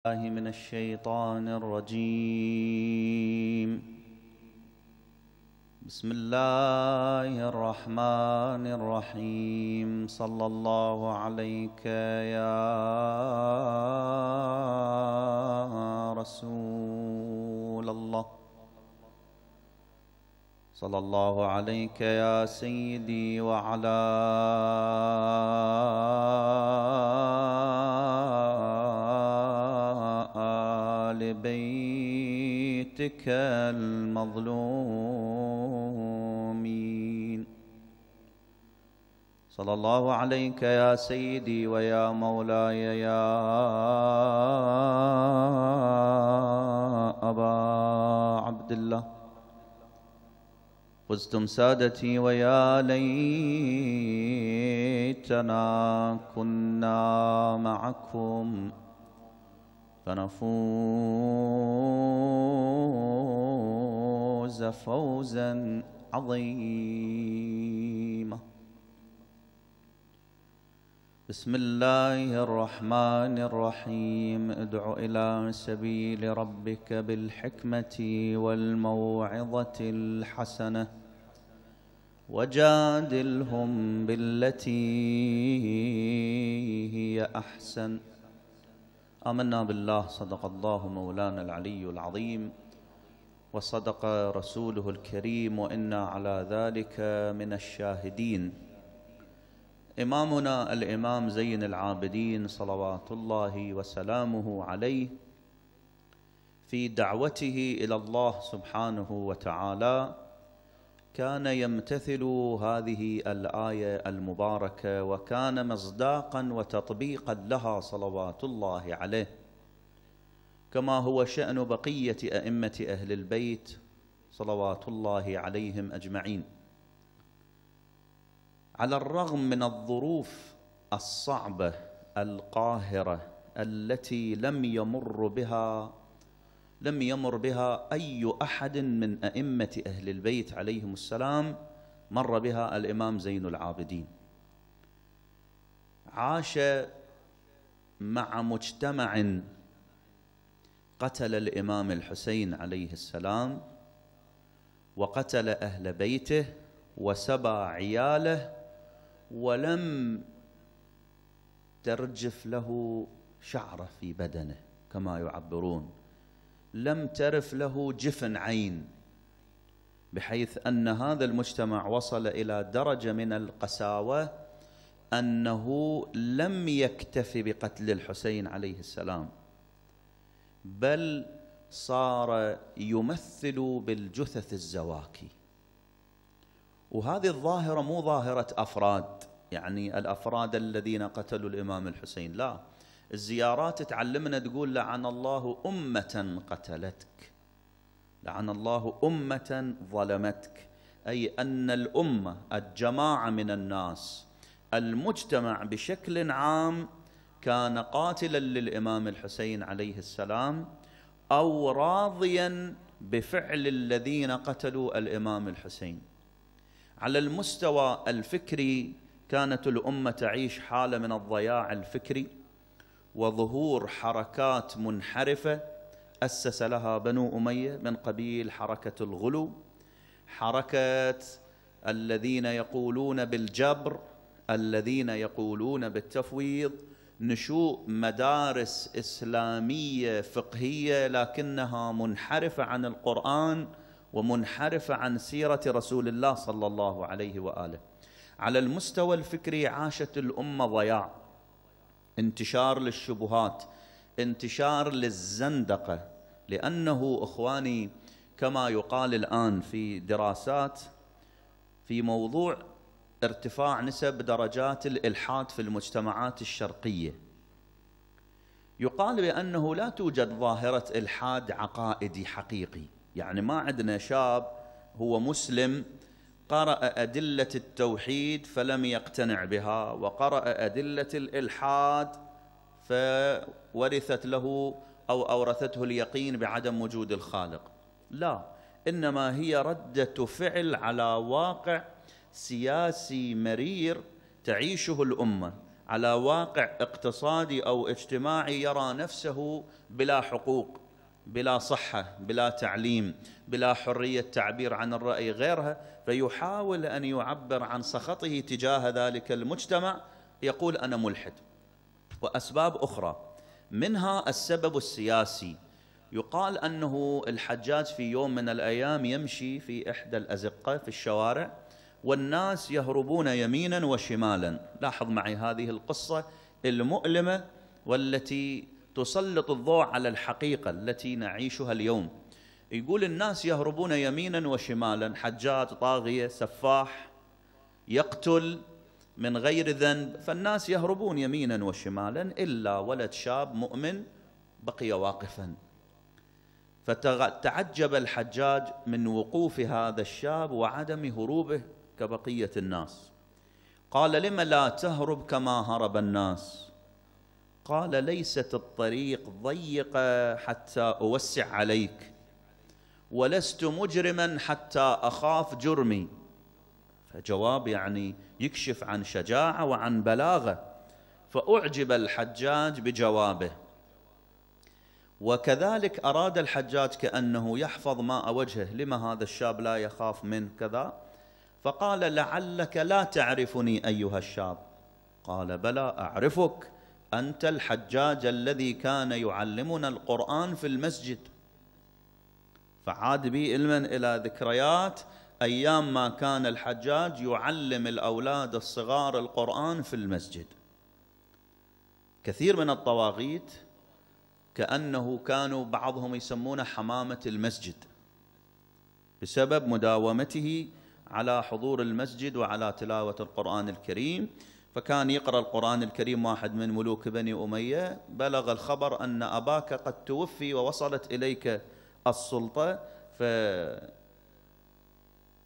الله من الشيطان الرجيم بسم الله الرحمن الرحيم صلى الله عليك يا رسول الله صلى الله عليك يا سيدي وعلى بيتك المظلومين صلى الله عليك يا سيدي ويا مولاي يا أبا عبد الله فزتم سادتي ويا ليتنا كنا معكم فنفوز فوزا عظيما بسم الله الرحمن الرحيم ادع الى سبيل ربك بالحكمه والموعظه الحسنه وجادلهم بالتي هي احسن آمنا بالله صدق الله مولانا العلي العظيم وصدق رسوله الكريم وإنا على ذلك من الشاهدين إمامنا الإمام زين العابدين صلوات الله وسلامه عليه في دعوته إلى الله سبحانه وتعالى كان يمتثل هذه الايه المباركه وكان مصداقا وتطبيقا لها صلوات الله عليه كما هو شان بقيه ائمه اهل البيت صلوات الله عليهم اجمعين على الرغم من الظروف الصعبه القاهره التي لم يمر بها لم يمر بها أي أحد من أئمة أهل البيت عليهم السلام مر بها الإمام زين العابدين عاش مع مجتمع قتل الإمام الحسين عليه السلام وقتل أهل بيته وسبى عياله ولم ترجف له شعره في بدنه كما يعبرون لم ترف له جفن عين بحيث أن هذا المجتمع وصل إلى درجة من القساوة أنه لم يكتف بقتل الحسين عليه السلام بل صار يمثل بالجثث الزواكي وهذه الظاهرة مو ظاهرة أفراد يعني الأفراد الذين قتلوا الإمام الحسين لا الزيارات تعلمنا تقول لعن الله أمة قتلتك لعن الله أمة ظلمتك أي أن الأمة الجماعة من الناس المجتمع بشكل عام كان قاتلا للإمام الحسين عليه السلام أو راضيا بفعل الذين قتلوا الإمام الحسين على المستوى الفكري كانت الأمة تعيش حالة من الضياع الفكري وظهور حركات منحرفه اسس لها بنو اميه من قبيل حركه الغلو حركه الذين يقولون بالجبر الذين يقولون بالتفويض نشوء مدارس اسلاميه فقهيه لكنها منحرفه عن القران ومنحرفه عن سيره رسول الله صلى الله عليه واله على المستوى الفكري عاشت الامه ضياع انتشار للشبهات انتشار للزندقه لانه اخواني كما يقال الان في دراسات في موضوع ارتفاع نسب درجات الالحاد في المجتمعات الشرقيه يقال بانه لا توجد ظاهره الحاد عقائدي حقيقي يعني ما عندنا شاب هو مسلم قرأ أدلة التوحيد فلم يقتنع بها وقرأ أدلة الإلحاد فورثت له أو أورثته اليقين بعدم وجود الخالق لا إنما هي ردة فعل على واقع سياسي مرير تعيشه الأمة على واقع اقتصادي أو اجتماعي يرى نفسه بلا حقوق بلا صحه بلا تعليم بلا حريه تعبير عن الراي غيرها فيحاول ان يعبر عن سخطه تجاه ذلك المجتمع يقول انا ملحد واسباب اخرى منها السبب السياسي يقال انه الحجاج في يوم من الايام يمشي في احدى الازقه في الشوارع والناس يهربون يمينا وشمالا لاحظ معي هذه القصه المؤلمه والتي تسلط الضوء على الحقيقة التي نعيشها اليوم يقول الناس يهربون يمينا وشمالا حجات طاغية سفاح يقتل من غير ذنب فالناس يهربون يمينا وشمالا إلا ولد شاب مؤمن بقي واقفا فتعجب الحجاج من وقوف هذا الشاب وعدم هروبه كبقية الناس قال لم لا تهرب كما هرب الناس قال ليست الطريق ضيقه حتى اوسع عليك ولست مجرما حتى اخاف جرمي فجواب يعني يكشف عن شجاعه وعن بلاغه فاعجب الحجاج بجوابه وكذلك اراد الحجاج كانه يحفظ ماء وجهه لما هذا الشاب لا يخاف من كذا فقال لعلك لا تعرفني ايها الشاب قال بلى اعرفك أنت الحجاج الذي كان يعلمنا القرآن في المسجد فعاد بي علما إلى ذكريات أيام ما كان الحجاج يعلم الأولاد الصغار القرآن في المسجد كثير من الطواغيت كأنه كانوا بعضهم يسمونه حمامة المسجد بسبب مداومته على حضور المسجد وعلى تلاوة القرآن الكريم فكان يقرأ القرآن الكريم واحد من ملوك بني أمية بلغ الخبر أن أباك قد توفي ووصلت إليك السلطة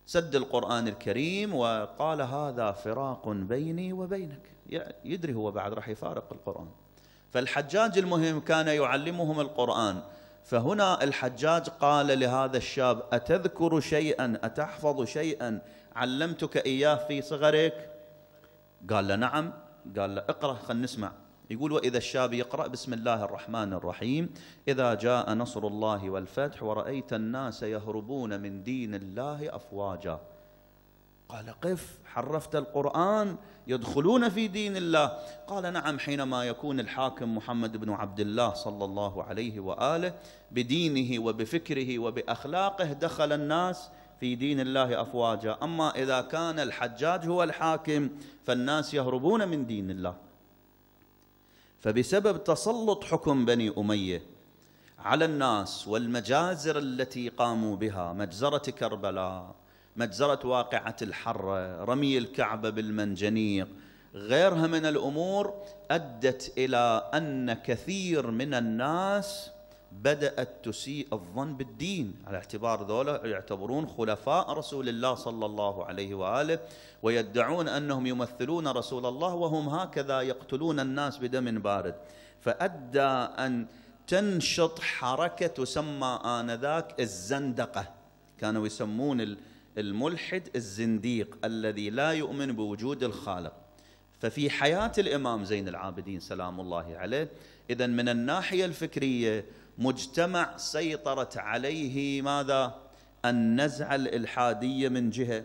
سد القرآن الكريم وقال هذا فراق بيني وبينك يدري هو بعد راح يفارق القرآن فالحجاج المهم كان يعلمهم القرآن فهنا الحجاج قال لهذا الشاب أتذكر شيئا أتحفظ شيئا علمتك إياه في صغرك قال له نعم قال له اقرأ خلينا نسمع يقول وإذا الشاب يقرأ بسم الله الرحمن الرحيم إذا جاء نصر الله والفتح ورأيت الناس يهربون من دين الله أفواجا قال قف حرفت القرآن يدخلون في دين الله قال نعم حينما يكون الحاكم محمد بن عبد الله صلى الله عليه وآله بدينه وبفكره وبأخلاقه دخل الناس في دين الله أفواجا أما إذا كان الحجاج هو الحاكم فالناس يهربون من دين الله فبسبب تسلط حكم بني أمية على الناس والمجازر التي قاموا بها مجزرة كربلاء مجزرة واقعة الحرة رمي الكعبة بالمنجنيق غيرها من الأمور أدت إلى أن كثير من الناس بدأت تسيء الظن بالدين على اعتبار ذولا يعتبرون خلفاء رسول الله صلى الله عليه وآله ويدعون أنهم يمثلون رسول الله وهم هكذا يقتلون الناس بدم بارد فأدى أن تنشط حركة تسمى آنذاك الزندقة كانوا يسمون الملحد الزنديق الذي لا يؤمن بوجود الخالق ففي حياة الإمام زين العابدين سلام الله عليه إذا من الناحية الفكرية مجتمع سيطرت عليه ماذا النزعه الالحاديه من جهه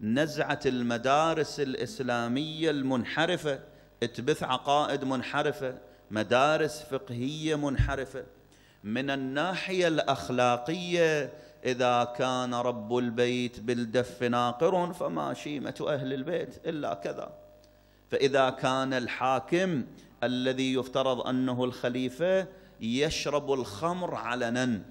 نزعه المدارس الاسلاميه المنحرفه اتبث عقائد منحرفه مدارس فقهيه منحرفه من الناحيه الاخلاقيه اذا كان رب البيت بالدف ناقر فما شيمه اهل البيت الا كذا فاذا كان الحاكم الذي يفترض انه الخليفه يشرب الخمر علنا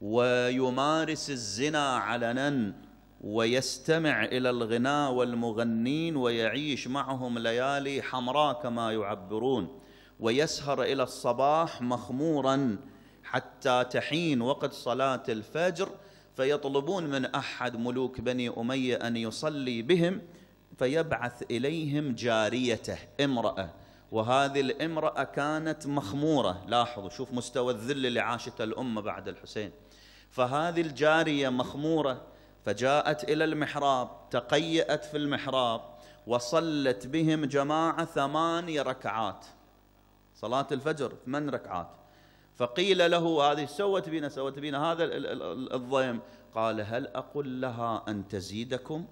ويمارس الزنا علنا ويستمع الى الغناء والمغنين ويعيش معهم ليالي حمراء كما يعبرون ويسهر الى الصباح مخمورا حتى تحين وقت صلاه الفجر فيطلبون من احد ملوك بني اميه ان يصلي بهم فيبعث اليهم جاريته امراه وهذه الامرأة كانت مخمورة لاحظوا شوف مستوى الذل اللي عاشته الأمة بعد الحسين فهذه الجارية مخمورة فجاءت إلى المحراب تقيأت في المحراب وصلت بهم جماعة ثماني ركعات صلاة الفجر ثمان ركعات فقيل له هذه سوت بنا سوت بنا هذا الضيم قال هل أقول لها أن تزيدكم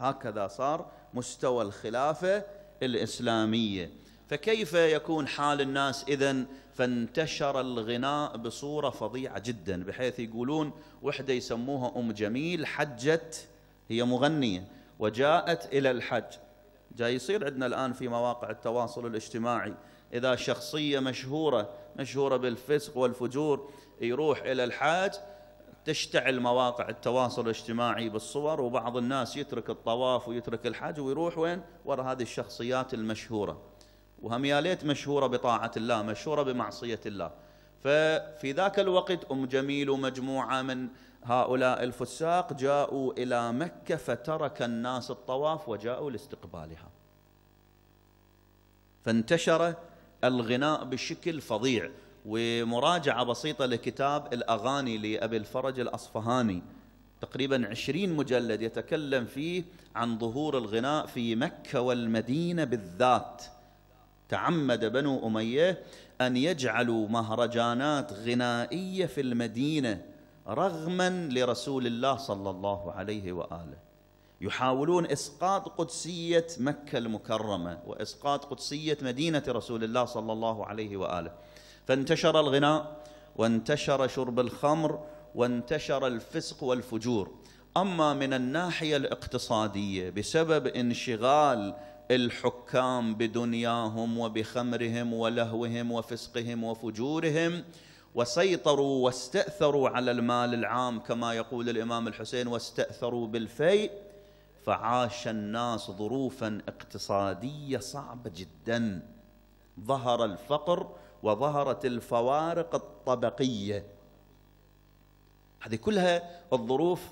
هكذا صار مستوى الخلافة الإسلامية فكيف يكون حال الناس إذا فانتشر الغناء بصورة فظيعة جدا بحيث يقولون وحدة يسموها أم جميل حجت هي مغنية وجاءت إلى الحج جاي يصير عندنا الآن في مواقع التواصل الاجتماعي إذا شخصية مشهورة مشهورة بالفسق والفجور يروح إلى الحاج تشتعل مواقع التواصل الاجتماعي بالصور وبعض الناس يترك الطواف ويترك الحج ويروح وين ورا هذه الشخصيات المشهورة وهم يا ليت مشهورة بطاعة الله مشهورة بمعصية الله ففي ذاك الوقت أم جميل ومجموعة من هؤلاء الفساق جاءوا إلى مكة فترك الناس الطواف وجاءوا لاستقبالها فانتشر الغناء بشكل فظيع ومراجعة بسيطة لكتاب الأغاني لأبي الفرج الأصفهاني تقريبا عشرين مجلد يتكلم فيه عن ظهور الغناء في مكة والمدينة بالذات تعمد بنو أمية أن يجعلوا مهرجانات غنائية في المدينة رغما لرسول الله صلى الله عليه وآله يحاولون اسقاط قدسيه مكه المكرمه واسقاط قدسيه مدينه رسول الله صلى الله عليه واله فانتشر الغناء وانتشر شرب الخمر وانتشر الفسق والفجور اما من الناحيه الاقتصاديه بسبب انشغال الحكام بدنياهم وبخمرهم ولهوهم وفسقهم وفجورهم وسيطروا واستاثروا على المال العام كما يقول الامام الحسين واستاثروا بالفيء فعاش الناس ظروفا اقتصاديه صعبه جدا ظهر الفقر وظهرت الفوارق الطبقية هذه كلها الظروف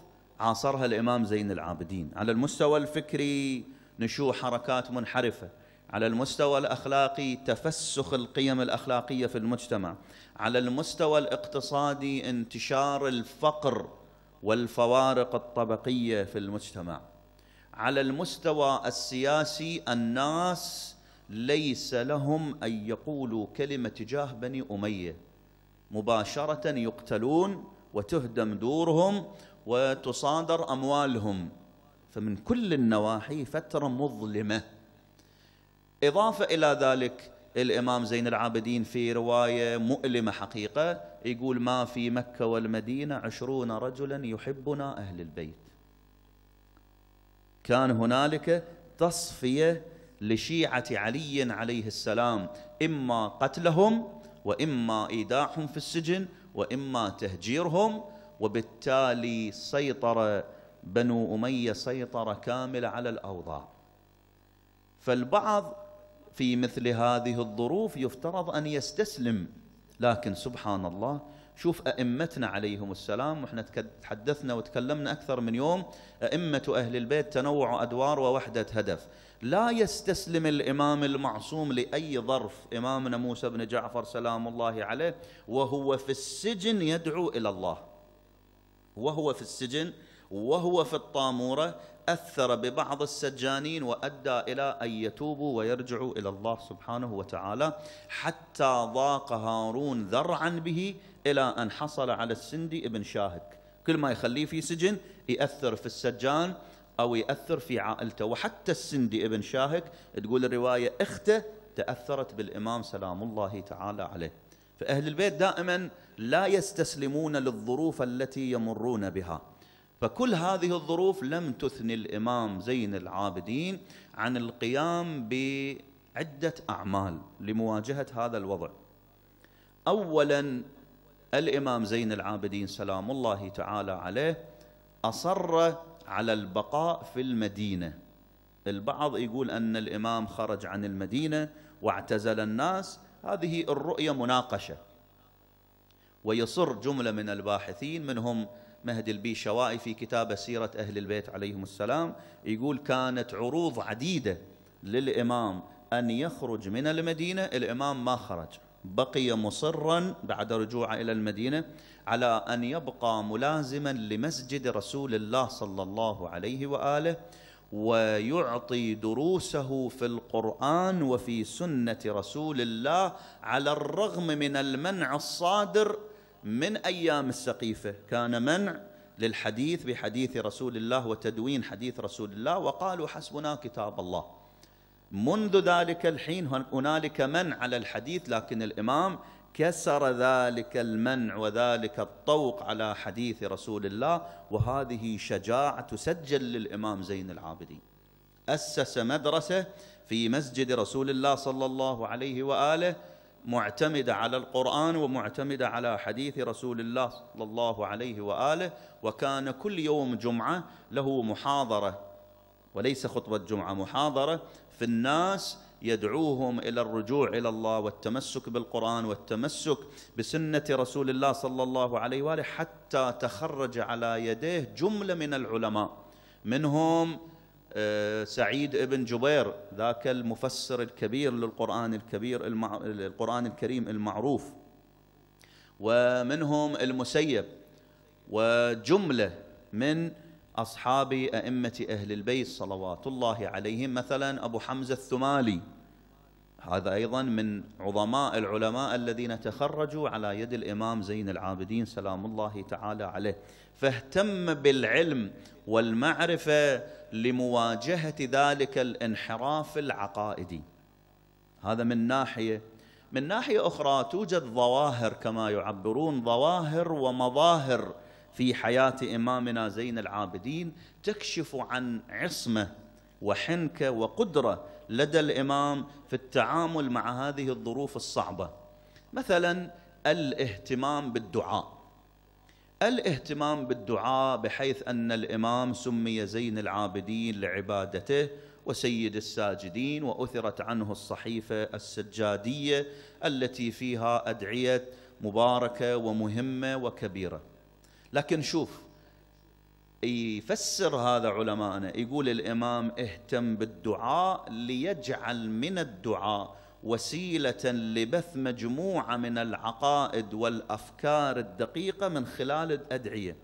عاصرها الإمام زين العابدين على المستوى الفكري نشوء حركات منحرفة على المستوى الأخلاقي تفسخ القيم الأخلاقية في المجتمع على المستوى الاقتصادي انتشار الفقر والفوارق الطبقية في المجتمع على المستوى السياسي الناس ليس لهم أن يقولوا كلمة تجاه بني أمية مباشرة يقتلون وتهدم دورهم وتصادر أموالهم فمن كل النواحي فترة مظلمة إضافة إلى ذلك الإمام زين العابدين في رواية مؤلمة حقيقة يقول ما في مكة والمدينة عشرون رجلا يحبنا أهل البيت كان هنالك تصفية لشيعة علي عليه السلام إما قتلهم وإما إيداعهم في السجن وإما تهجيرهم وبالتالي سيطر بنو أمية سيطرة كاملة على الأوضاع فالبعض في مثل هذه الظروف يفترض أن يستسلم لكن سبحان الله شوف أئمتنا عليهم السلام وإحنا تحدثنا وتكلمنا أكثر من يوم أئمة أهل البيت تنوع أدوار ووحدة هدف لا يستسلم الإمام المعصوم لأي ظرف إمامنا موسى بن جعفر سلام الله عليه وهو في السجن يدعو إلى الله وهو في السجن وهو في الطامورة أثر ببعض السجانين وأدى إلى أن يتوبوا ويرجعوا إلى الله سبحانه وتعالى حتى ضاق هارون ذرعا به إلى أن حصل على السندي ابن شاهك كل ما يخليه في سجن يأثر في السجان أو يأثر في عائلته وحتى السندي ابن شاهك تقول الرواية أخته تأثرت بالإمام سلام الله تعالى عليه فأهل البيت دائما لا يستسلمون للظروف التي يمرون بها فكل هذه الظروف لم تثني الإمام زين العابدين عن القيام بعدة أعمال لمواجهة هذا الوضع أولا الإمام زين العابدين سلام الله تعالى عليه أصر على البقاء في المدينة البعض يقول أن الإمام خرج عن المدينة واعتزل الناس هذه الرؤية مناقشة ويصر جملة من الباحثين منهم مهدي البيشوائي في كتابه سيرة أهل البيت عليهم السلام يقول كانت عروض عديدة للإمام أن يخرج من المدينة الإمام ما خرج بقي مصرا بعد رجوعه إلى المدينة على أن يبقى ملازما لمسجد رسول الله صلى الله عليه وآله ويعطي دروسه في القرآن وفي سنة رسول الله على الرغم من المنع الصادر من أيام السقيفة كان منع للحديث بحديث رسول الله وتدوين حديث رسول الله وقالوا حسبنا كتاب الله منذ ذلك الحين هنالك منع على الحديث لكن الإمام كسر ذلك المنع وذلك الطوق على حديث رسول الله وهذه شجاعة تسجل للإمام زين العابدين أسس مدرسة في مسجد رسول الله صلى الله عليه وآله معتمدة على القرآن ومعتمدة على حديث رسول الله صلى الله عليه وآله وكان كل يوم جمعة له محاضرة وليس خطبة جمعة محاضرة في الناس يدعوهم إلى الرجوع إلى الله والتمسك بالقرآن والتمسك بسنة رسول الله صلى الله عليه وآله حتى تخرج على يديه جملة من العلماء منهم سعيد بن جبير ذاك المفسر الكبير للقرآن الكبير المع... القرآن الكريم المعروف ومنهم المسيب وجملة من أصحاب أئمة أهل البيت صلوات الله عليهم مثلا أبو حمزة الثمالي هذا أيضا من عظماء العلماء الذين تخرجوا على يد الإمام زين العابدين سلام الله تعالى عليه فاهتم بالعلم والمعرفة لمواجهة ذلك الانحراف العقائدي هذا من ناحية من ناحية أخرى توجد ظواهر كما يعبرون ظواهر ومظاهر في حياة إمامنا زين العابدين تكشف عن عصمة وحنكة وقدرة لدى الإمام في التعامل مع هذه الظروف الصعبة مثلا الاهتمام بالدعاء الاهتمام بالدعاء بحيث أن الإمام سمي زين العابدين لعبادته وسيد الساجدين وأثرت عنه الصحيفة السجادية التي فيها أدعية مباركة ومهمة وكبيرة لكن شوف يفسر هذا علمائنا يقول الإمام اهتم بالدعاء ليجعل من الدعاء وسيله لبث مجموعه من العقائد والافكار الدقيقه من خلال الادعيه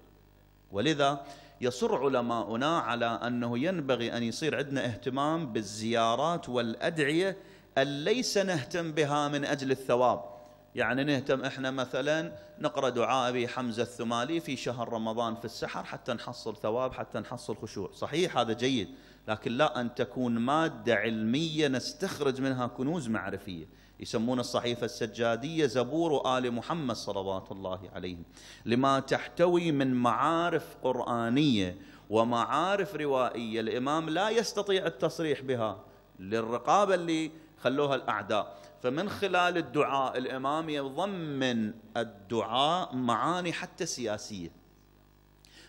ولذا يصر علماؤنا على انه ينبغي ان يصير عندنا اهتمام بالزيارات والادعيه ليس نهتم بها من اجل الثواب يعني نهتم احنا مثلا نقرا دعاء ابي حمزه الثمالي في شهر رمضان في السحر حتى نحصل ثواب حتى نحصل خشوع، صحيح هذا جيد، لكن لا ان تكون ماده علميه نستخرج منها كنوز معرفيه، يسمون الصحيفه السجاديه زبور ال محمد صلوات الله عليهم، لما تحتوي من معارف قرانيه ومعارف روائيه، الامام لا يستطيع التصريح بها، للرقابه اللي خلوها الأعداء فمن خلال الدعاء الإمام يضمن الدعاء معاني حتى سياسية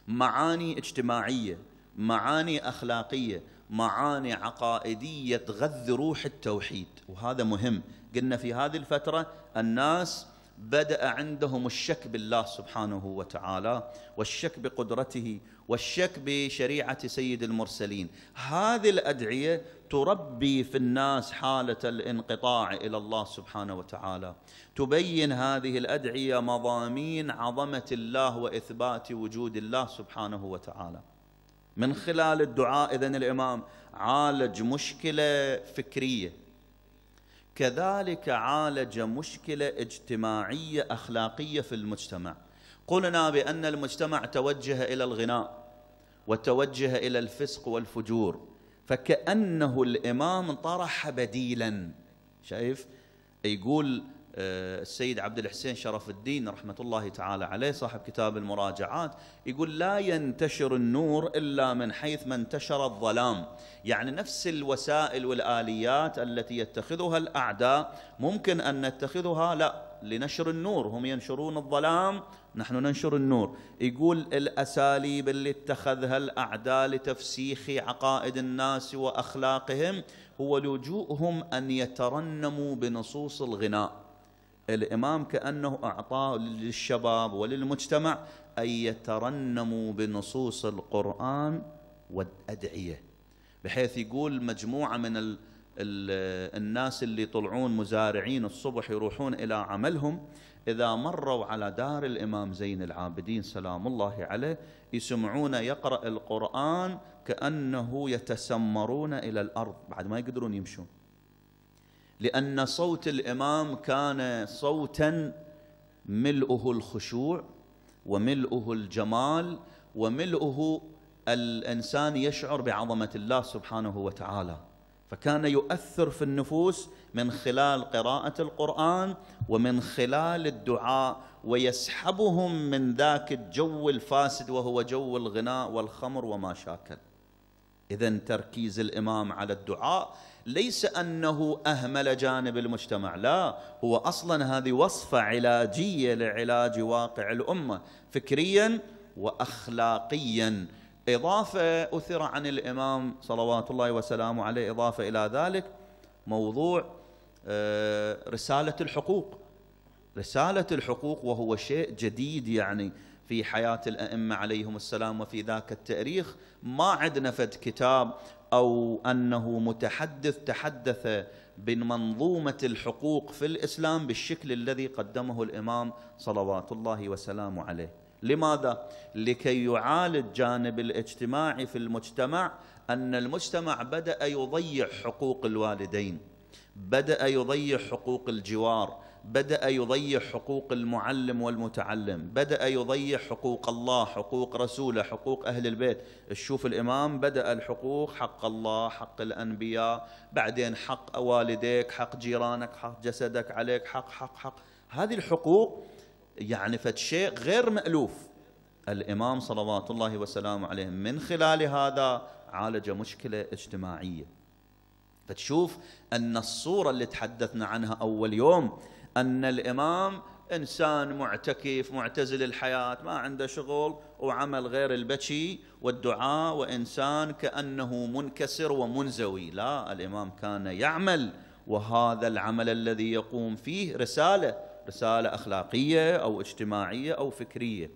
معاني اجتماعية معاني أخلاقية معاني عقائدية تغذي روح التوحيد وهذا مهم قلنا في هذه الفترة الناس بدا عندهم الشك بالله سبحانه وتعالى والشك بقدرته والشك بشريعه سيد المرسلين هذه الادعيه تربي في الناس حاله الانقطاع الى الله سبحانه وتعالى تبين هذه الادعيه مضامين عظمه الله واثبات وجود الله سبحانه وتعالى من خلال الدعاء اذن الامام عالج مشكله فكريه كذلك عالج مشكلة اجتماعية أخلاقية في المجتمع قلنا بأن المجتمع توجه إلى الغناء وتوجه إلى الفسق والفجور فكأنه الإمام طرح بديلا شايف يقول آه، السيد عبد الحسين شرف الدين رحمة الله تعالى عليه صاحب كتاب المراجعات يقول لا ينتشر النور إلا من حيث ما انتشر الظلام يعني نفس الوسائل والآليات التي يتخذها الأعداء ممكن أن نتخذها لا لنشر النور هم ينشرون الظلام نحن ننشر النور يقول الأساليب اللي اتخذها الأعداء لتفسيخ عقائد الناس وأخلاقهم هو لجوءهم أن يترنموا بنصوص الغناء الإمام كأنه أعطاه للشباب وللمجتمع أن يترنموا بنصوص القرآن والأدعية بحيث يقول مجموعة من الـ الـ الناس اللي يطلعون مزارعين الصبح يروحون إلى عملهم إذا مروا على دار الإمام زين العابدين سلام الله عليه يسمعون يقرأ القرآن كأنه يتسمرون إلى الأرض بعد ما يقدرون يمشون لأن صوت الإمام كان صوتا ملؤه الخشوع وملؤه الجمال وملؤه الإنسان يشعر بعظمة الله سبحانه وتعالى فكان يؤثر في النفوس من خلال قراءة القرآن ومن خلال الدعاء ويسحبهم من ذاك الجو الفاسد وهو جو الغناء والخمر وما شاكل إذا تركيز الإمام على الدعاء ليس أنه أهمل جانب المجتمع لا هو أصلا هذه وصفة علاجية لعلاج واقع الأمة فكريا وأخلاقيا إضافة أثر عن الإمام صلوات الله وسلامه عليه إضافة إلى ذلك موضوع آه، رسالة الحقوق رسالة الحقوق وهو شيء جديد يعني في حياة الأئمة عليهم السلام وفي ذاك التاريخ ما عندنا فد كتاب أو أنه متحدث تحدث بمنظومة الحقوق في الإسلام بالشكل الذي قدمه الإمام صلوات الله وسلامه عليه لماذا؟ لكي يعالج جانب الاجتماعي في المجتمع أن المجتمع بدأ يضيع حقوق الوالدين بدأ يضيع حقوق الجوار بدأ يضيع حقوق المعلم والمتعلم بدأ يضيع حقوق الله حقوق رسوله حقوق أهل البيت تشوف الإمام بدأ الحقوق حق الله حق الأنبياء بعدين حق والديك حق جيرانك حق جسدك عليك حق حق حق هذه الحقوق يعني فد شيء غير مألوف الإمام صلوات الله وسلامه عليه من خلال هذا عالج مشكلة اجتماعية فتشوف أن الصورة اللي تحدثنا عنها أول يوم أن الإمام إنسان معتكف معتزل الحياة ما عنده شغل وعمل غير البكي والدعاء وإنسان كأنه منكسر ومنزوي لا الإمام كان يعمل وهذا العمل الذي يقوم فيه رسالة رسالة أخلاقية أو اجتماعية أو فكرية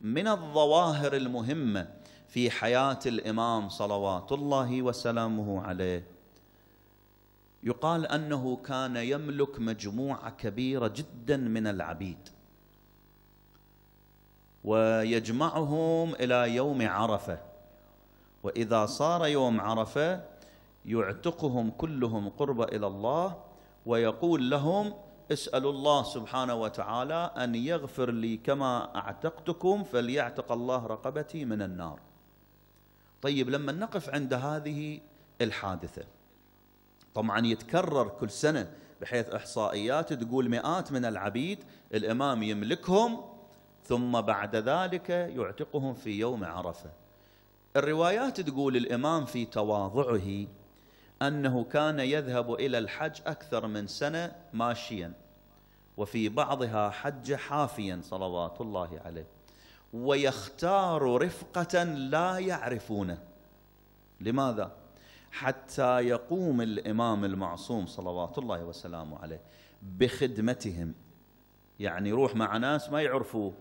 من الظواهر المهمة في حياة الإمام صلوات الله وسلامه عليه يقال أنه كان يملك مجموعة كبيرة جدا من العبيد ويجمعهم إلى يوم عرفة وإذا صار يوم عرفة يعتقهم كلهم قرب إلى الله ويقول لهم اسألوا الله سبحانه وتعالى أن يغفر لي كما أعتقتكم فليعتق الله رقبتي من النار طيب لما نقف عند هذه الحادثة طبعا يتكرر كل سنة بحيث إحصائيات تقول مئات من العبيد الإمام يملكهم ثم بعد ذلك يعتقهم في يوم عرفة الروايات تقول الإمام في تواضعه أنه كان يذهب إلى الحج أكثر من سنة ماشيا وفي بعضها حج حافيا صلوات الله عليه ويختار رفقة لا يعرفونه لماذا؟ حتى يقوم الإمام المعصوم صلوات الله وسلامه عليه بخدمتهم يعني يروح مع ناس ما يعرفوه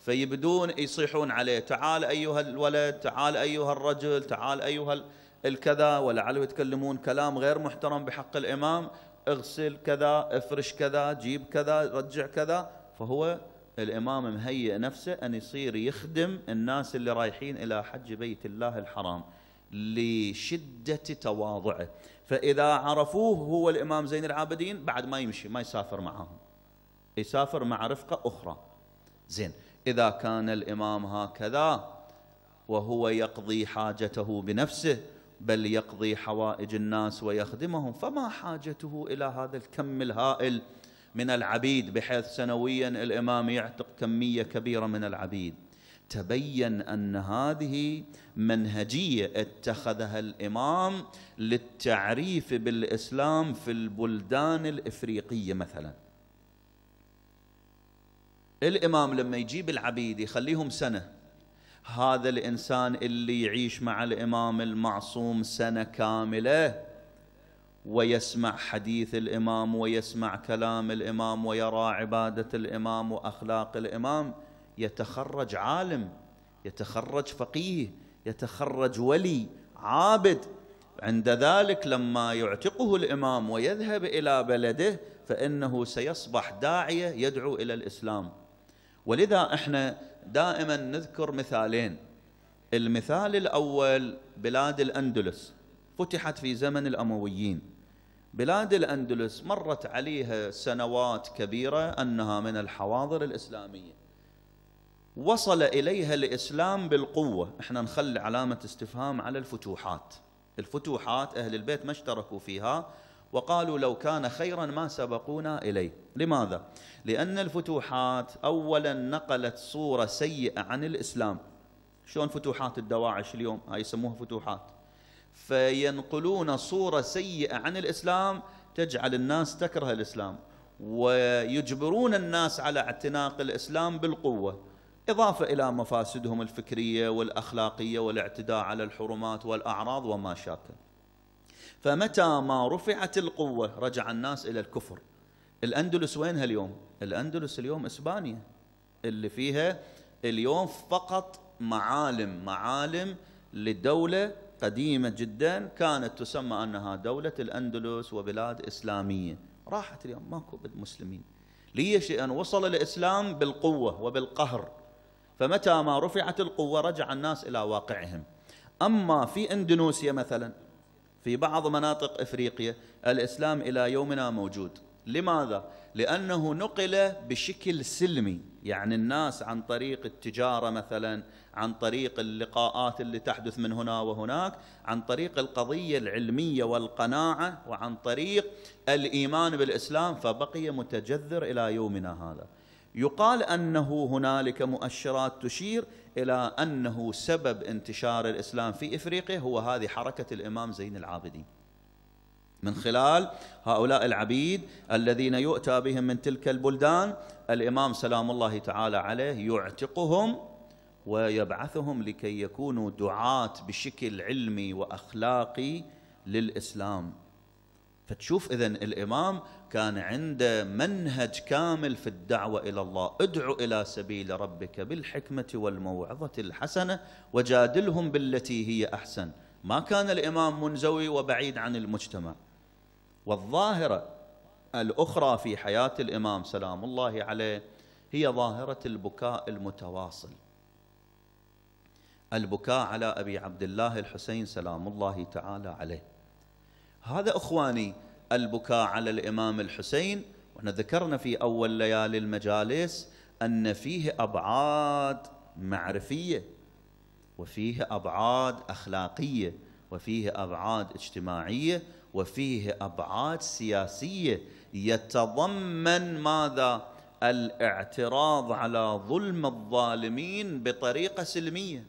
فيبدون يصيحون عليه تعال أيها الولد تعال أيها الرجل تعال أيها الكذا ولعله يتكلمون كلام غير محترم بحق الإمام اغسل كذا افرش كذا جيب كذا رجع كذا فهو الإمام مهيئ نفسه أن يصير يخدم الناس اللي رايحين إلى حج بيت الله الحرام لشدة تواضعه فإذا عرفوه هو الإمام زين العابدين بعد ما يمشي ما يسافر معهم يسافر مع رفقة أخرى زين إذا كان الإمام هكذا وهو يقضي حاجته بنفسه بل يقضي حوائج الناس ويخدمهم فما حاجته إلى هذا الكم الهائل من العبيد بحيث سنويا الإمام يعتق كمية كبيرة من العبيد تبين ان هذه منهجيه اتخذها الامام للتعريف بالاسلام في البلدان الافريقيه مثلا. الامام لما يجيب العبيد يخليهم سنه هذا الانسان اللي يعيش مع الامام المعصوم سنه كامله ويسمع حديث الامام ويسمع كلام الامام ويرى عباده الامام واخلاق الامام يتخرج عالم يتخرج فقيه يتخرج ولي عابد عند ذلك لما يعتقه الامام ويذهب الى بلده فانه سيصبح داعيه يدعو الى الاسلام ولذا احنا دائما نذكر مثالين المثال الاول بلاد الاندلس فتحت في زمن الامويين بلاد الاندلس مرت عليها سنوات كبيره انها من الحواضر الاسلاميه وصل إليها الإسلام بالقوة احنا نخلي علامة استفهام على الفتوحات الفتوحات أهل البيت ما اشتركوا فيها وقالوا لو كان خيرا ما سبقونا إليه لماذا؟ لأن الفتوحات أولا نقلت صورة سيئة عن الإسلام شلون فتوحات الدواعش اليوم هاي يسموها فتوحات فينقلون صورة سيئة عن الإسلام تجعل الناس تكره الإسلام ويجبرون الناس على اعتناق الإسلام بالقوة إضافة إلى مفاسدهم الفكرية والأخلاقية والاعتداء على الحرمات والأعراض وما شابه فمتى ما رفعت القوة رجع الناس إلى الكفر الأندلس وينها اليوم؟ الأندلس اليوم إسبانيا اللي فيها اليوم فقط معالم معالم لدولة قديمة جدا كانت تسمى أنها دولة الأندلس وبلاد إسلامية راحت اليوم ماكو مسلمين ليش أن وصل الإسلام بالقوة وبالقهر فمتى ما رفعت القوة رجع الناس إلى واقعهم أما في إندونيسيا مثلا في بعض مناطق إفريقيا الإسلام إلى يومنا موجود لماذا؟ لأنه نقل بشكل سلمي يعني الناس عن طريق التجارة مثلا عن طريق اللقاءات اللي تحدث من هنا وهناك عن طريق القضية العلمية والقناعة وعن طريق الإيمان بالإسلام فبقي متجذر إلى يومنا هذا يقال أنه هنالك مؤشرات تشير إلى أنه سبب انتشار الإسلام في إفريقيا هو هذه حركة الإمام زين العابدين من خلال هؤلاء العبيد الذين يؤتى بهم من تلك البلدان الإمام سلام الله تعالى عليه يعتقهم ويبعثهم لكي يكونوا دعاة بشكل علمي وأخلاقي للإسلام فتشوف إذن الإمام كان عنده منهج كامل في الدعوة إلى الله ادعو إلى سبيل ربك بالحكمة والموعظة الحسنة وجادلهم بالتي هي أحسن ما كان الإمام منزوي وبعيد عن المجتمع والظاهرة الأخرى في حياة الإمام سلام الله عليه هي ظاهرة البكاء المتواصل البكاء على أبي عبد الله الحسين سلام الله تعالى عليه هذا أخواني البكاء على الإمام الحسين وإحنا ذكرنا في أول ليالي المجالس أن فيه أبعاد معرفية وفيه أبعاد أخلاقية وفيه أبعاد اجتماعية وفيه أبعاد سياسية يتضمن ماذا؟ الاعتراض على ظلم الظالمين بطريقة سلمية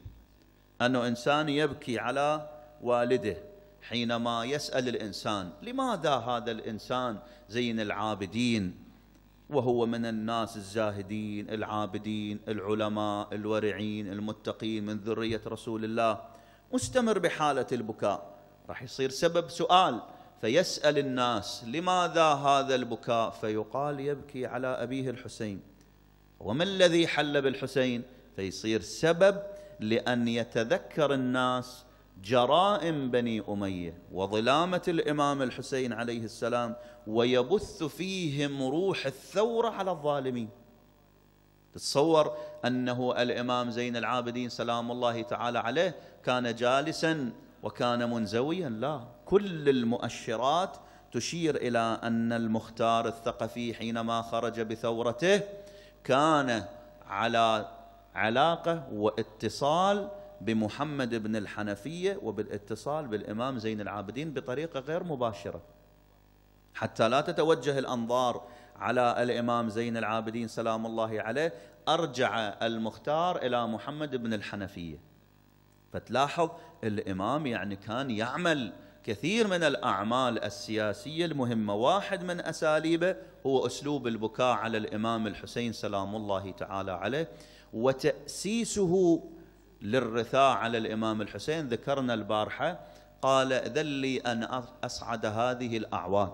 أنه إنسان يبكي على والده حينما يسأل الإنسان لماذا هذا الإنسان زين العابدين وهو من الناس الزاهدين العابدين العلماء الورعين المتقين من ذرية رسول الله مستمر بحالة البكاء راح يصير سبب سؤال فيسأل الناس لماذا هذا البكاء فيقال يبكي على أبيه الحسين وما الذي حل بالحسين فيصير سبب لأن يتذكر الناس جرائم بني اميه وظلامه الامام الحسين عليه السلام ويبث فيهم روح الثوره على الظالمين. تصور انه الامام زين العابدين سلام الله تعالى عليه كان جالسا وكان منزويا لا كل المؤشرات تشير الى ان المختار الثقفي حينما خرج بثورته كان على علاقه واتصال بمحمد بن الحنفية وبالاتصال بالإمام زين العابدين بطريقة غير مباشرة حتى لا تتوجه الأنظار على الإمام زين العابدين سلام الله عليه أرجع المختار إلى محمد بن الحنفية فتلاحظ الإمام يعني كان يعمل كثير من الأعمال السياسية المهمة واحد من أساليبه هو أسلوب البكاء على الإمام الحسين سلام الله تعالى عليه وتأسيسه للرثاء على الإمام الحسين ذكرنا البارحة قال ذلي أن أصعد هذه الأعواد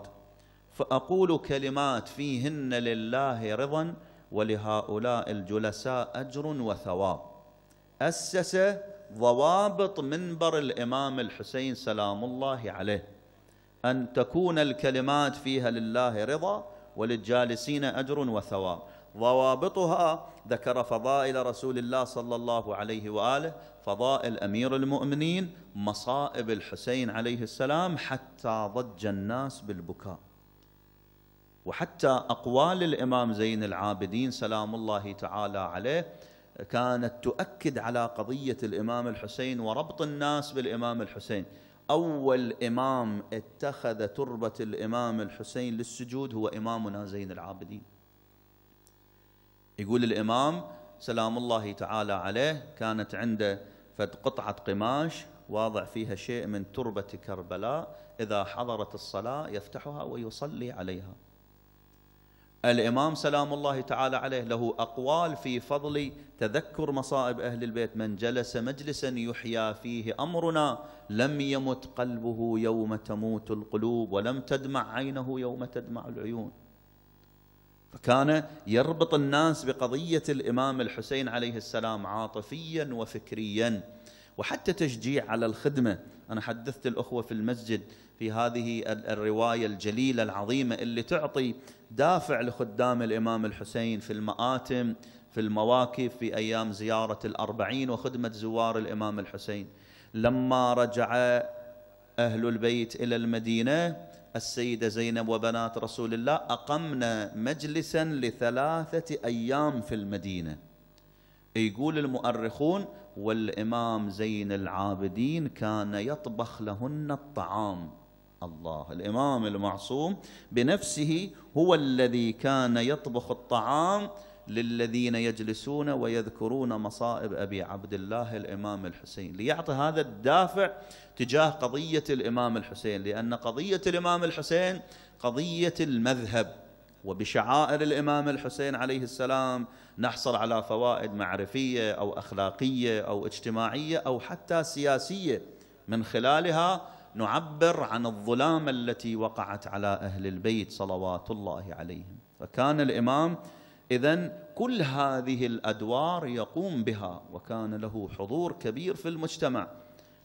فأقول كلمات فيهن لله رضا ولهؤلاء الجلساء أجر وثواب أسس ضوابط منبر الإمام الحسين سلام الله عليه أن تكون الكلمات فيها لله رضا وللجالسين أجر وثواب ضوابطها ذكر فضائل رسول الله صلى الله عليه واله فضائل امير المؤمنين مصائب الحسين عليه السلام حتى ضج الناس بالبكاء وحتى اقوال الامام زين العابدين سلام الله تعالى عليه كانت تؤكد على قضيه الامام الحسين وربط الناس بالامام الحسين أول إمام اتخذ تربة الإمام الحسين للسجود هو إمامنا زين العابدين يقول الإمام سلام الله تعالى عليه كانت عنده فد قطعة قماش واضع فيها شيء من تربة كربلاء إذا حضرت الصلاة يفتحها ويصلي عليها الإمام سلام الله تعالى عليه له أقوال في فضل تذكر مصائب أهل البيت من جلس مجلسا يحيا فيه أمرنا لم يمت قلبه يوم تموت القلوب ولم تدمع عينه يوم تدمع العيون فكان يربط الناس بقضية الإمام الحسين عليه السلام عاطفيا وفكريا وحتى تشجيع على الخدمة أنا حدثت الأخوة في المسجد في هذه الرواية الجليلة العظيمة اللي تعطي دافع لخدام الإمام الحسين في المآتم في المواكب في أيام زيارة الأربعين وخدمة زوار الإمام الحسين لما رجع أهل البيت إلى المدينة السيدة زينب وبنات رسول الله أقمنا مجلسا لثلاثة أيام في المدينة يقول المؤرخون والإمام زين العابدين كان يطبخ لهن الطعام الله الإمام المعصوم بنفسه هو الذي كان يطبخ الطعام للذين يجلسون ويذكرون مصائب أبي عبد الله الإمام الحسين ليعطي هذا الدافع تجاه قضية الإمام الحسين لأن قضية الإمام الحسين قضية المذهب وبشعائر الإمام الحسين عليه السلام نحصل على فوائد معرفية أو أخلاقية أو اجتماعية أو حتى سياسية من خلالها نعبر عن الظلام التي وقعت على أهل البيت صلوات الله عليهم فكان الإمام إذا كل هذه الأدوار يقوم بها وكان له حضور كبير في المجتمع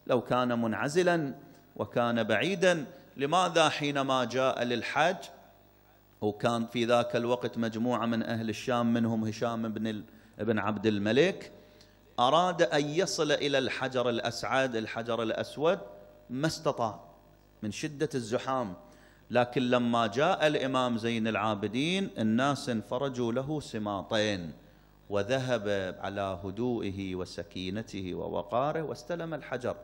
لو كان منعزلا وكان بعيدا لماذا حينما جاء للحج وكان في ذاك الوقت مجموعة من أهل الشام منهم هشام بن بن عبد الملك أراد أن يصل إلى الحجر الأسعد الحجر الأسود ما استطاع من شدة الزحام لكن لما جاء الإمام زين العابدين الناس انفرجوا له سماطين وذهب على هدوئه وسكينته ووقاره واستلم الحجر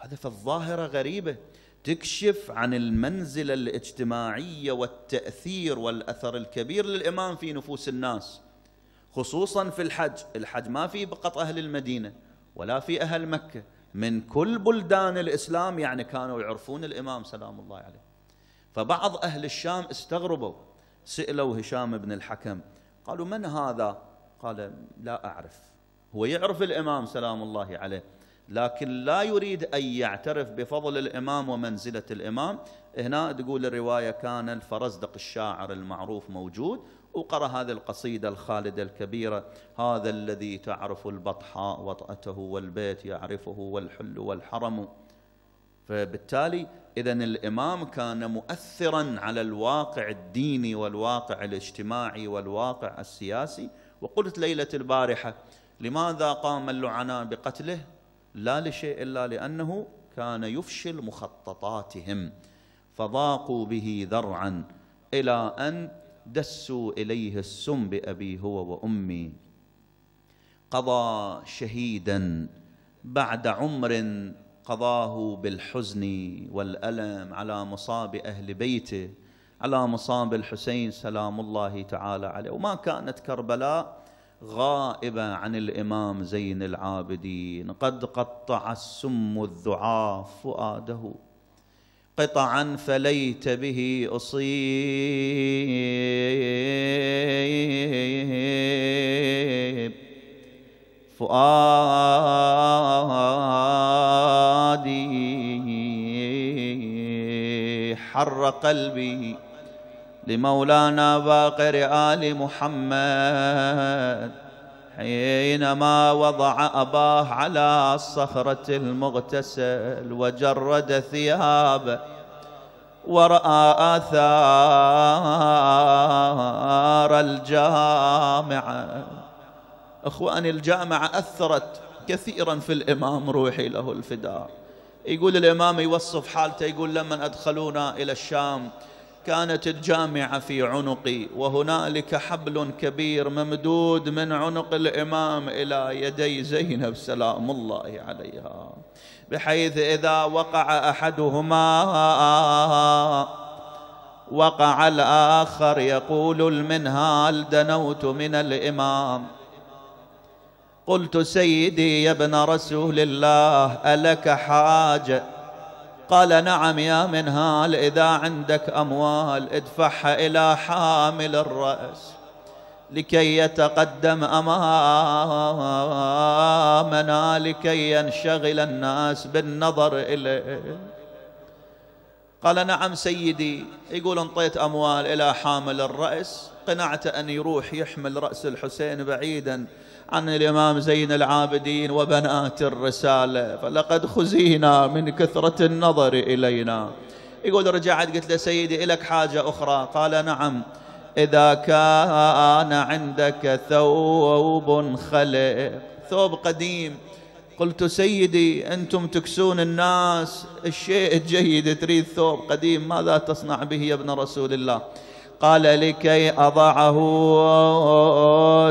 هذا الظاهرة غريبة تكشف عن المنزلة الاجتماعية والتأثير والأثر الكبير للإمام في نفوس الناس خصوصا في الحج الحج ما في فقط أهل المدينة ولا في أهل مكة من كل بلدان الإسلام يعني كانوا يعرفون الإمام سلام الله عليه فبعض أهل الشام استغربوا سئلوا هشام بن الحكم قالوا من هذا قال لا أعرف هو يعرف الإمام سلام الله عليه لكن لا يريد أن يعترف بفضل الإمام ومنزلة الإمام هنا تقول الرواية كان الفرزدق الشاعر المعروف موجود وقرأ هذه القصيدة الخالدة الكبيرة هذا الذي تعرف البطحاء وطأته والبيت يعرفه والحل والحرم فبالتالي إذا الإمام كان مؤثرا على الواقع الديني والواقع الاجتماعي والواقع السياسي وقلت ليلة البارحة لماذا قام اللعناء بقتله لا لشيء إلا لأنه كان يفشل مخططاتهم فضاقوا به ذرعا إلى أن دسوا إليه السم بأبي هو وأمي قضى شهيدا بعد عمر قضاه بالحزن والألم على مصاب أهل بيته على مصاب الحسين سلام الله تعالى عليه وما كانت كربلاء غائبة عن الإمام زين العابدين قد قطع السم الذعاف فؤاده قطعا فليت به أصيب فؤاد حر قلبي لمولانا باقر آل محمد حينما وضع أباه على الصخرة المغتسل وجرد ثيابه ورأى آثار الجامعة أخواني الجامعة أثرت كثيرا في الإمام روحي له الفداء يقول الإمام يوصف حالته يقول لما أدخلونا إلى الشام كانت الجامعة في عنقي وهنالك حبل كبير ممدود من عنق الإمام إلى يدي زينب سلام الله عليها بحيث إذا وقع أحدهما وقع الآخر يقول المنهال دنوت من الإمام قلت سيدي يا ابن رسول الله ألك حاجة قال نعم يا منهال إذا عندك أموال ادفعها إلى حامل الرأس لكي يتقدم أمامنا لكي ينشغل الناس بالنظر إليه قال نعم سيدي يقول انطيت أموال إلى حامل الرأس قنعت أن يروح يحمل رأس الحسين بعيداً عن الإمام زين العابدين وبنات الرسالة فلقد خزينا من كثرة النظر إلينا يقول رجعت قلت له سيدي إلك حاجة أخرى قال نعم إذا كان عندك ثوب خلق ثوب قديم قلت سيدي أنتم تكسون الناس الشيء الجيد تريد ثوب قديم ماذا تصنع به يا ابن رسول الله قال لكي أضعه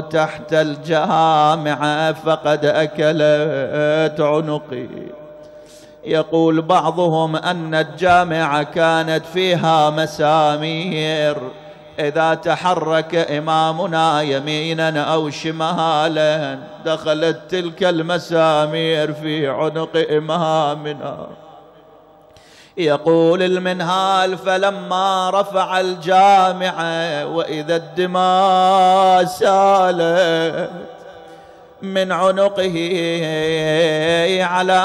تحت الجامعة فقد أكلت عنقي يقول بعضهم أن الجامعة كانت فيها مسامير إذا تحرك إمامنا يمينا أو شمالا دخلت تلك المسامير في عنق إمامنا يقول المنهال فلما رفع الجامعة وإذا الدماء سالت من عنقه على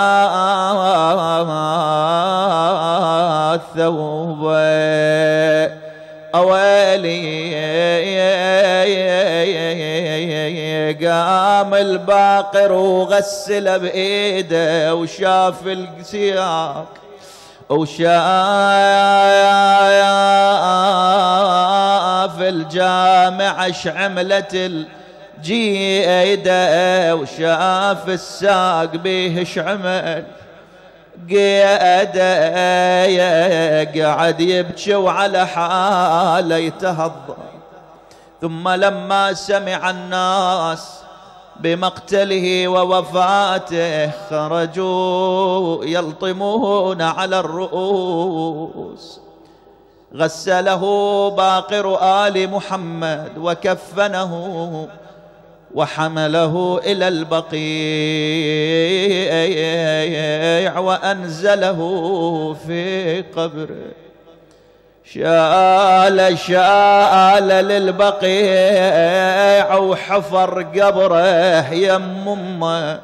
الثوب أويلي قام الباقر وغسل بإيده وشاف السياق وشاف الجامع اش عملت الجيدة وشاف الساق بيه اش عمل قعد يبكي وعلى حاله يتهضى ثم لما سمع الناس بمقتله ووفاته خرجوا يلطمون على الرؤوس غسله باقر ال محمد وكفنه وحمله الى البقيع وانزله في قبره شال شال للبقيع وحفر قبره يم امه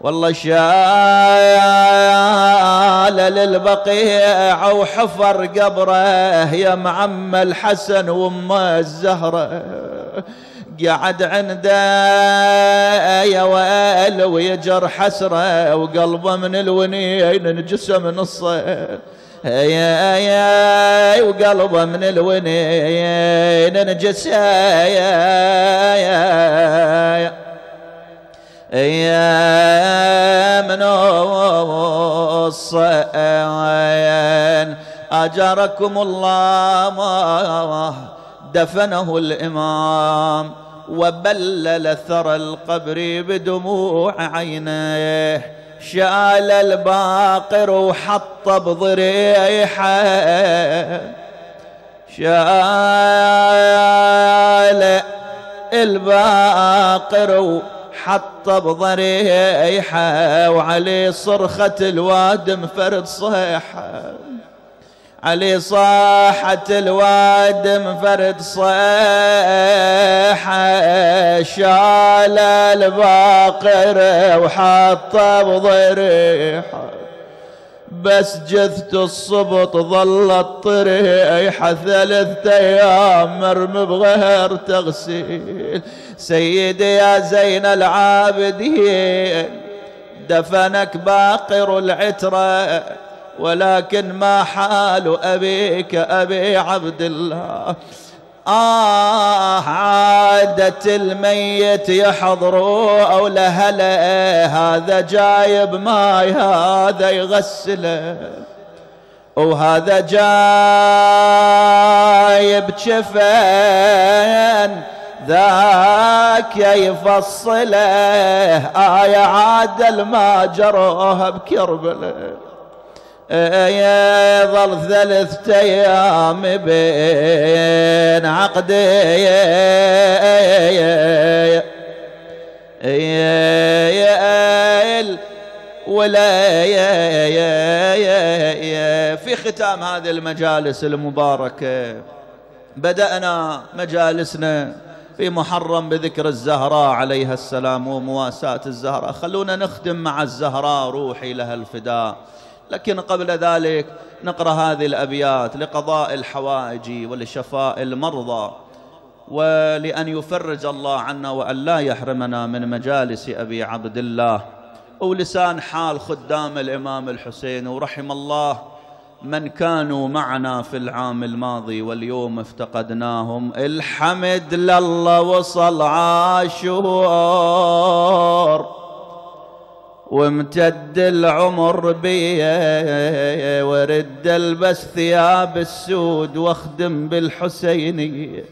والله شال للبقيع وحفر قبره يا معم الحسن وامه الزهره قعد عنده يا ويجر حسره وقلبه من الونين جسم نصه يا يا وقلبه من الونين نجس يا يا يا يا من الصين أجركم الله دفنه الإمام وبلل ثرى القبر بدموع عينيه شال الباقر وحط بضريحه شال الباقر وحط بضريحه وعليه صرخة الواد مفرد صيحه علي صاحة الواد منفرد صيحة شال الباقرة وحط بضريحة بس جثت الصبط ظلت طريحة ثلاثة ايام مرمي بغير تغسيل سيدي يا زين العابدين دفنك باقر العتره ولكن ما حال أبيك أبي عبد الله آه عادة الميت يحضروا أو لهلا هذا جايب ماي هذا يغسله وهذا جايب شفن ذاك يفصله آية عادل ما جروها بكربله يا ظل ثلاثة أيام بين عقدي يا يا يا يا ولا يا يا يا يا في ختام هذه المجالس المباركة بدأنا مجالسنا في محرم بذكر الزهراء عليها السلام ومواساة الزهراء خلونا نخدم مع الزهراء روحي لها الفداء لكن قبل ذلك نقرأ هذه الأبيات لقضاء الحوائج ولشفاء المرضى ولأن يفرج الله عنا وأن لا يحرمنا من مجالس أبي عبد الله ولسان حال خدام الإمام الحسين ورحم الله من كانوا معنا في العام الماضي واليوم افتقدناهم الحمد لله وصل عاشور وامتد العمر بي ورد البس ثياب السود واخدم بالحسينية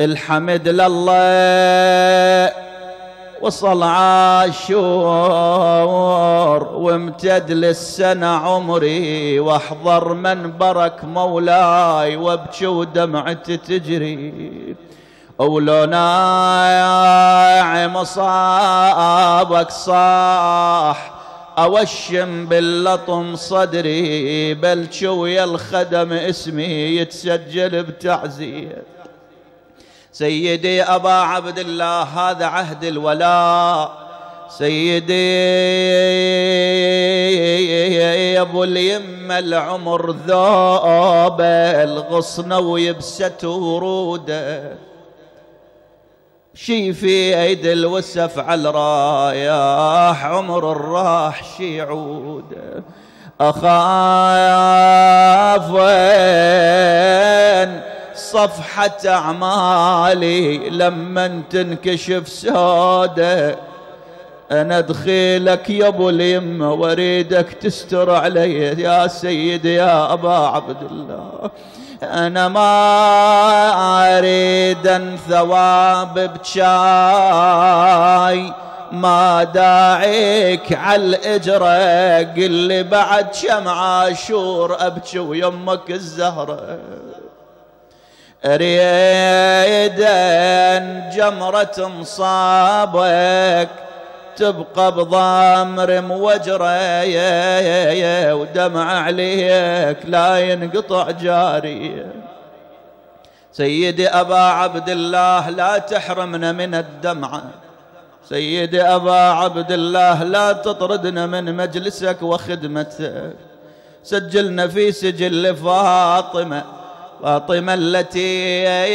الحمد لله وصل عاشور وامتد للسنة عمري واحضر منبرك مولاي وابكي ودمعتي تجري ولو ناعم صابك صاح اوشم باللطم صدري بل شوي الخدم اسمي يتسجل بتعزيه سيدي ابا عبد الله هذا عهد الولاء سيدي ابو اليم العمر ذوب الغصن ويبسته وروده شي في ايد الوسف على الرايح عمر الراح شي عود اخاف وين صفحة اعمالي لما تنكشف سودة انا دخيلك يا ابو اليم واريدك تستر علي يا سيدي يا ابا عبد الله أنا ما أريد ثواب بشاي ما داعيك الإجرة قل لي بعد شمعة عاشور أبكي ويمك الزهرة أريد أن جمرة مصابك تبقى بضمر وجري ودمع عليك لا ينقطع جاري سيدي أبا عبد الله لا تحرمنا من الدمعة سيدي أبا عبد الله لا تطردنا من مجلسك وخدمتك سجلنا في سجل فاطمه فاطمة التي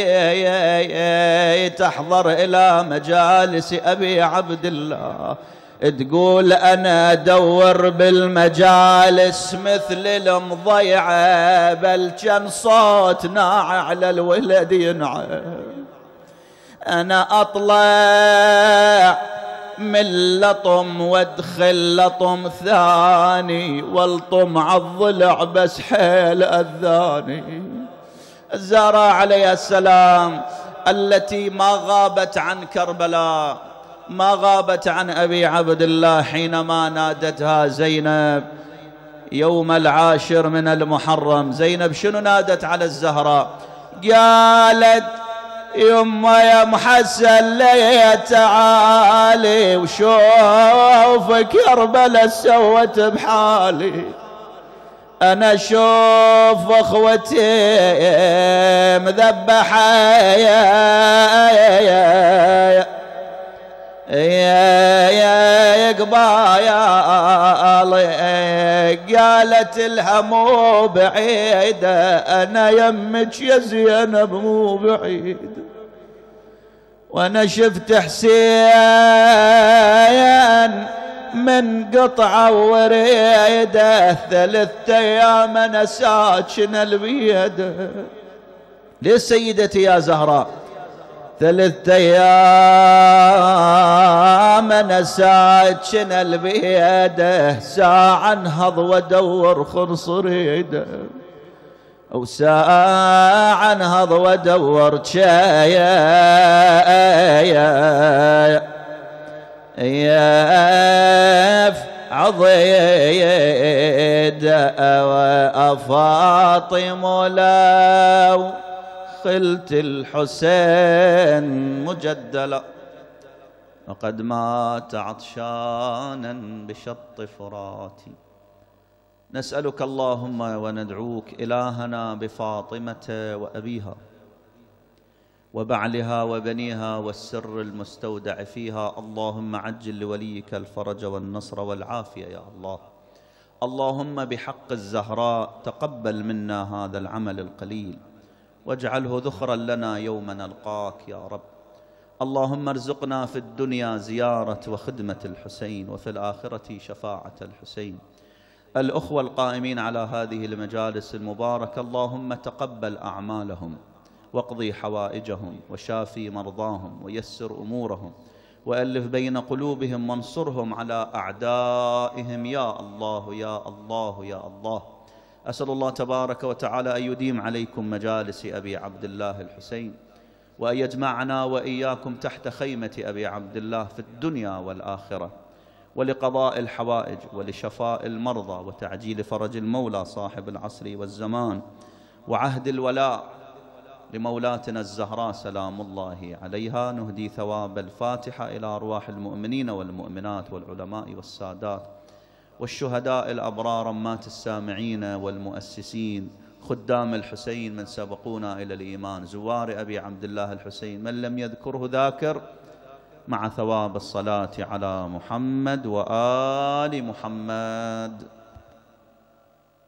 تحضر إلى مجالس أبي عبد الله تقول أنا أدور بالمجالس مثل المضيعة بل كان صوت ناع على الولد ينعم أنا أطلع من لطم وادخل لطم ثاني والطم عالضلع بس حيل أذاني الزهراء عليها السلام التي ما غابت عن كربلاء ما غابت عن ابي عبد الله حينما نادتها زينب يوم العاشر من المحرم زينب شنو نادت على الزهراء قالت يما يا محسن لي تعالي وشوف كربلاء سوت بحالي انا اشوف اخوتي مذبحه يا يا يا يا يا يا قالت لها مو بعيده انا يمك يا زينب مو بعيده وانا شفت حسين من قطعة وريده ثلاثة ايام انا ساكن البيده ليش سيدتي يا زهراء ثلاثة ايام انا ساكن البيده ساعة انهض وادور خنصريدة او ساعة انهض وادور شايا عضيد وأفاطم لو خلت الحسين مجدلا وقد مات عطشانا بشط فراتي نسألك اللهم وندعوك إلهنا بفاطمة وأبيها وبعلها وبنيها والسر المستودع فيها اللهم عجل لوليك الفرج والنصر والعافيه يا الله اللهم بحق الزهراء تقبل منا هذا العمل القليل واجعله ذخرا لنا يوم نلقاك يا رب اللهم ارزقنا في الدنيا زياره وخدمه الحسين وفي الاخره شفاعه الحسين الاخوه القائمين على هذه المجالس المباركه اللهم تقبل اعمالهم واقضي حوائجهم وشافي مرضاهم ويسر امورهم والف بين قلوبهم وانصرهم على اعدائهم يا الله يا الله يا الله اسال الله تبارك وتعالى ان يديم عليكم مجالس ابي عبد الله الحسين وان يجمعنا واياكم تحت خيمه ابي عبد الله في الدنيا والاخره ولقضاء الحوائج ولشفاء المرضى وتعجيل فرج المولى صاحب العصر والزمان وعهد الولاء لمولاتنا الزهراء سلام الله عليها نهدي ثواب الفاتحة إلى أرواح المؤمنين والمؤمنات والعلماء والسادات والشهداء الأبرار مات السامعين والمؤسسين خدام الحسين من سبقونا إلى الإيمان زوار أبي عبد الله الحسين من لم يذكره ذاكر مع ثواب الصلاة على محمد وآل محمد